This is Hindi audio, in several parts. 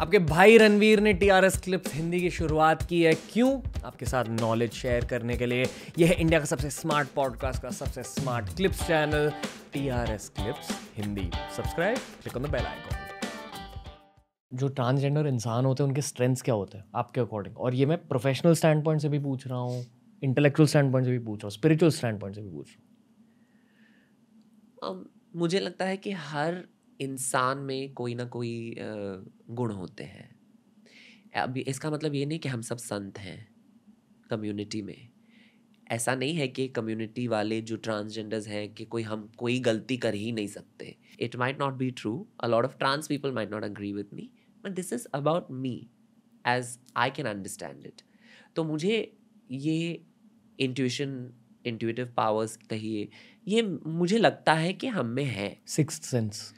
आपके भाई रणवीर ने T R S clips Hindi की शुरुआत की है क्यों आपके साथ नॉलेज शेयर करने के लिए यह इंडिया का सबसे स्मार्ट पॉडकास्ट का सबसे smart clips channel T R S clips Hindi subscribe click on the bell icon जो ट्रांसजेंडर इंसान होते हैं उनके स्ट्रेंथ्स क्या होते हैं आपके अकॉर्डिंग और ये मैं प्रोफेशनल स्टैंड पॉइंट से भी पूछ रहा हूँ इंटेलेक्चुअल स्टैंड पॉइंट से भी पूछ रहा हूँ स्पिरिचुअल स्टैंड पॉइंट से भी पूछ रहा हूँ um, मुझे लगता है कि हर इंसान में कोई ना कोई गुण होते हैं अब इसका मतलब ये नहीं कि हम सब संत हैं कम्युनिटी में ऐसा नहीं है कि कम्युनिटी वाले जो ट्रांसजेंडर्स हैं कि कोई हम कोई गलती कर ही नहीं सकते it might not be true a lot of trans people might not agree with me but this is about me as I can understand it तो मुझे ये इंट्यूशन इंट्यूटिव पावर्स कहिए ये मुझे लगता है कि हम में है सिक्स सेंस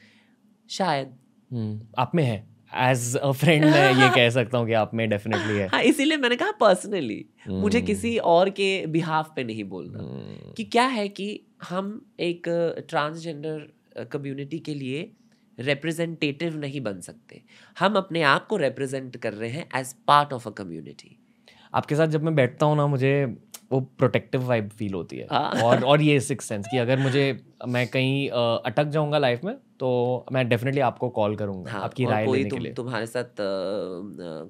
शायद हम्म। आप में है एज अ फ्रेंड मैं ये कह सकता हूँ कि आप में डेफिनेटली है हाँ इसीलिए मैंने कहा पर्सनली मुझे हम्म। किसी और के बिहाफ पे नहीं बोलना हम्म। कि क्या है कि हम एक ट्रांसजेंडर uh, कम्युनिटी uh, के लिए रिप्रेजेंटेटिव नहीं बन सकते हम अपने आप को रिप्रेजेंट कर रहे हैं as part of a community आपके साथ जब मैं बैठता हूँ ना मुझे वो प्रोटेक्टिव वाइब फील होती है हाँ। और और ये सिक्स सेंस कि अगर मुझे मैं कहीं अटक जाऊंगा लाइफ में तो मैं डेफिनेटली आपको कॉल करूंगा हाँ, आपकी राय लेने तुम, के लिए तुम्हारे साथ आ,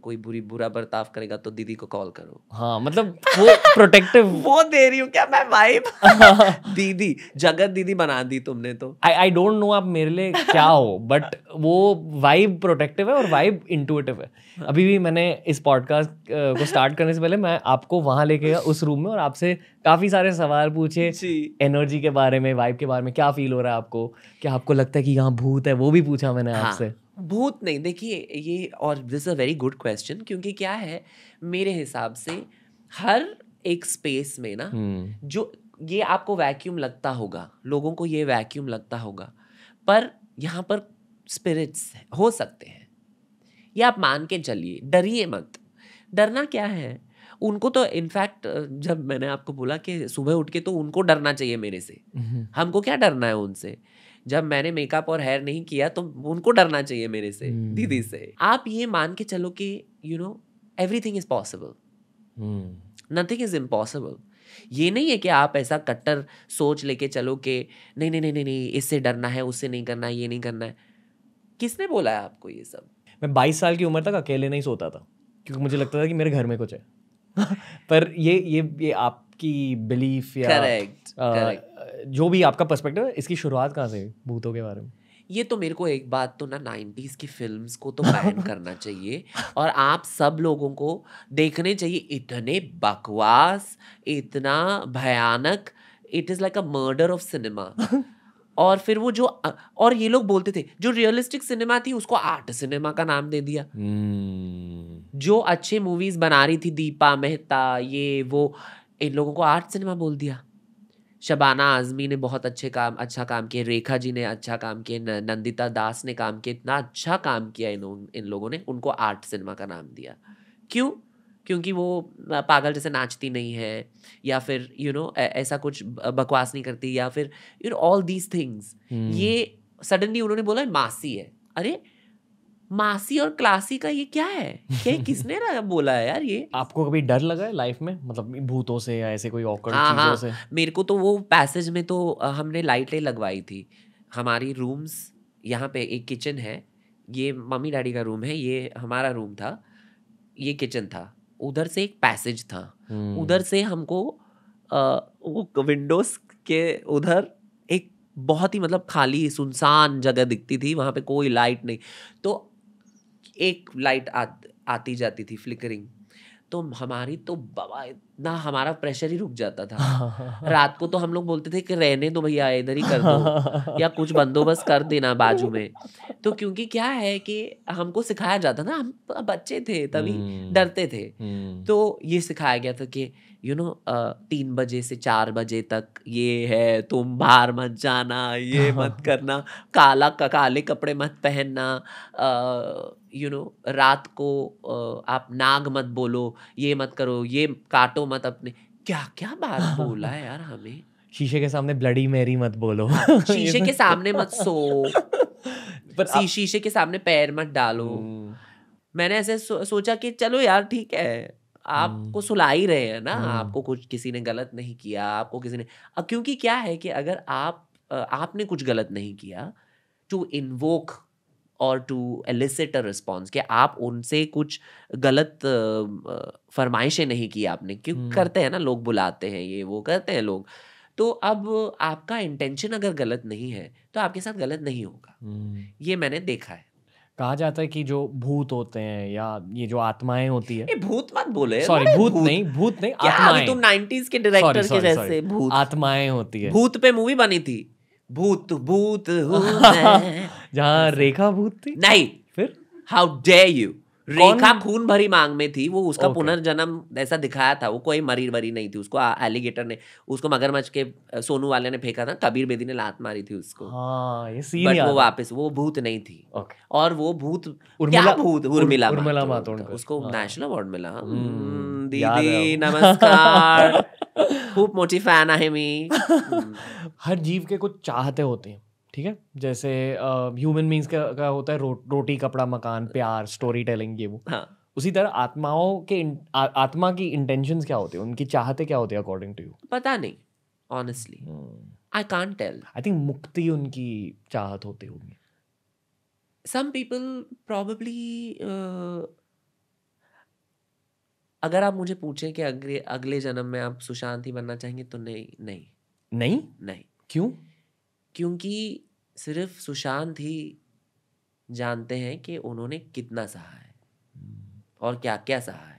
कोई बुरी बुरा बर्ताव करेगा तो दीदी को कॉल करो हाँ मतलब वो प्रोटेक्टिव वो दे रही हूँ क्या मैं वाइफ दीदी जगत दीदी बना दी तुमने तो आई आई डोंट नो आप मेरे लिए क्या हो बट वो वाइब प्रोटेक्टिव है और वाइब इंटुएटिव है हाँ। अभी भी मैंने इस पॉडकास्ट को स्टार्ट करने से पहले मैं आपको वहाँ लेके गया उस रूम में और आपसे काफी सारे सवाल पूछे एनर्जी के बारे में वाइब के बारे में क्या फील हो रहा है आपको क्या आपको लगता है कि यहाँ भूत है वो भी पूछा मैंने हाँ. आपसे भूत नहीं देखिए ये और this a very good question क्योंकि क्या है मेरे हिसाब से हर एक स्पेस में ना हम्म। जो ये आपको वैक्यूम लगता होगा लोगों को ये वैक्यूम लगता होगा पर यहाँ पर स्पिरिट्स हो सकते हैं ये आप मान के चलिए डरिए मत डरना क्या है उनको तो इनफैक्ट जब मैंने आपको बोला कि सुबह उठ के तो उनको डरना चाहिए मेरे से हमको क्या डरना है उनसे जब मैंने मेकअप और हेयर नहीं किया तो उनको डरना चाहिए मेरे से हम्म। दीदी से आप ये मान के चलो कि you know everything is possible nothing is impossible ये नहीं है कि आप ऐसा कट्टर सोच लेके चलो कि नहीं नहीं नहीं नहीं इससे डरना है उससे नहीं करना है ये नहीं करना है किसने बोला है आपको ये सब मैं बाईस साल की उम्र तक अकेले नहीं सोता था क्योंकि मुझे लगता था कि मेरे घर में कुछ है पर ये ये ये आपकी बिलीफ या करेक्ट जो भी आपका पर्सपेक्टिव है इसकी शुरुआत कहाँ से भूतों के बारे में ये तो मेरे को एक बात तो ना नाइन्टीज़ की फिल्म्स को तो बैन करना चाहिए और आप सब लोगों को देखने चाहिए इतने बकवास इतना भयानक it is like a murder of cinema और फिर वो जो और ये लोग बोलते थे जो रियलिस्टिक सिनेमा थी उसको आर्ट सिनेमा का नाम दे दिया hmm. जो अच्छे मूवीज़ बना रही थी दीपा मेहता ये वो इन लोगों को आर्ट सिनेमा बोल दिया शबाना आज़मी ने बहुत अच्छे काम अच्छा काम किया रेखा जी ने अच्छा काम किया नंदिता दास ने काम किया इतना अच्छा काम किया इन इन लोगों ने उनको आर्ट सिनेमा का नाम दिया क्यों क्योंकि वो पागल जैसे नाचती नहीं है या फिर यू you नो know, ऐसा कुछ बकवास नहीं करती या फिर you know all these things ये सडनली उन्होंने बोला मासी है अरे मासी और क्लासी का ये क्या है क्या किसने बोला है यार ये आपको कभी डर लगा है लाइफ में मतलब भूतों से या ऐसे कोई ऑकर्ड हाँ, चीजों हाँ। से मेरे को तो वो पैसेज में तो हमने लाइटें लगवाई थी हमारी रूम्स यहाँ पे एक किचन है ये मम्मी डैडी का रूम है ये हमारा रूम था ये किचन था उधर से एक पैसेज था हम्म। उधर से हमको आ, वो विंडोज के उधर एक बहुत ही मतलब खाली सुनसान जगह दिखती थी वहाँ पे कोई लाइट नहीं तो एक लाइट आ, आती जाती थी फ्लिकरिंग तो हमारी तो बवा इतना हमारा प्रेशर ही रुक जाता था रात को तो हम लोग बोलते थे कि रहने दो भैया इधर ही कर दो या कुछ बंदोबस्त कर देना बाजू में तो क्योंकि क्या है कि हमको सिखाया जाता ना हम बच्चे थे तभी हम्म, डरते थे हम्म। तो ये सिखाया गया था कि यू नो तीन बजे से चार बजे तक ये है तुम बाहर मत जाना ये मत करना काला का, काले कपड़े मत पहनना यू नो रात को आ, आप नाग मत बोलो ये मत करो ये काटो मत अपने क्या क्या बात हाँ। बोला है यार हमें शीशे के सामने ब्लडी मैरी मत बोलो हाँ, तो शीशे के सामने मत सो पर आप... शीशे के सामने पैर मत डालो हम्म। मैंने ऐसे सो, सोचा कि चलो यार ठीक है आपको हम्म। सुला ही रहे हैं ना हाँ। आपको कुछ किसी ने गलत नहीं किया आपको किसी ने क्योंकि क्या है कि अगर आप आपने कुछ गलत नहीं किया टू इन्वोक और टू एलिसिट अ रिस्पॉन्स कि आप उनसे कुछ गलत फरमाइशें नहीं की आपने क्यों hmm. करते हैं ना लोग बुलाते हैं ये वो करते हैं लोग तो अब आपका इंटेंशन अगर गलत नहीं है तो आपके साथ गलत नहीं होगा hmm. ये मैंने देखा है कहा जाता है कि जो भूत होते हैं या ये जो आत्माएं होती है ए, भूत मत बोले सॉरी भूत, भूत नहीं भूत नहीं आत्माएं तुम 90s के डायरेक्टर के जैसे भूत आत्माएं होती है भूत पे मूवी बनी थी भूत भूत जहाँ रेखा भूत थी नहीं फिर हाउ डे यू रेखा खून भरी मांग में थी वो उसका okay. पुनर्जन्म ऐसा दिखाया था वो कोई मरी वरी नहीं थी उसको एलिगेटर ने उसको मगरमच्छ के सोनू वाले ने फेंका था कबीर बेदी ने लात मारी थी उसको हाँ, ये सीन बट वो वापस वो भूत नहीं थी okay. और वो भूत उर्मिला, क्या भूत उर्मिला उर्मिला मातोंडकर उसको नेशनल हाँ। अवार्ड मिला हम्म, हम्म, दीदी नमस्कार खूब मोटी फैन है मी हर जीव के कुछ चाहते होते हैं ठीक है जैसे ह्यूमन मीन्स का, का होता है रो, रोटी कपड़ा मकान प्यार स्टोरी टेलिंग ये वो हाँ. उसी तरह आत्माओं के आ, आत्मा की इंटेंशन क्या होते हैं उनकी चाहते क्या होते हैं अकॉर्डिंग टू यू पता नहीं honestly I can't tell I think मुक्ति उनकी चाहत होती होगी सम पीपल प्रॉबली अगर आप मुझे पूछें कि अगले अगले जन्म में आप सुशांत ही बनना चाहेंगे तो नहीं नहीं नहीं नहीं क्यों क्योंकि सिर्फ सुशांत ही जानते हैं कि उन्होंने कितना सहा है और क्या क्या सहा है